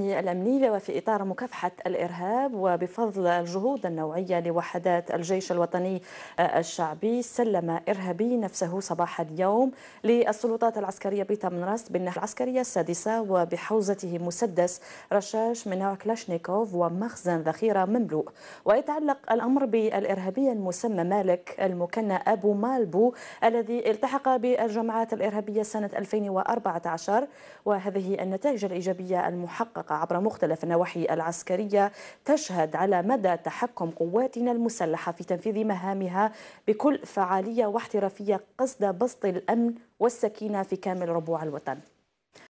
الأمنية وفي إطار مكافحة الإرهاب وبفضل الجهود النوعية لوحدات الجيش الوطني الشعبي سلم إرهابي نفسه صباح اليوم للسلطات العسكرية بيتامنراست راست بالناحية العسكرية السادسة وبحوزته مسدس رشاش من نوع كلاشنيكوف ومخزن ذخيرة مملوء ويتعلق الأمر بالإرهابي المسمى مالك المكنى أبو مالبو الذي التحق بالجماعات الإرهابية سنة 2014 وهذه النتائج الإيجابية المحققة المنطقة عبر مختلف النواحي العسكرية تشهد على مدى تحكم قواتنا المسلحة في تنفيذ مهامها بكل فعالية واحترافية قصد بسط الأمن والسكينة في كامل ربوع الوطن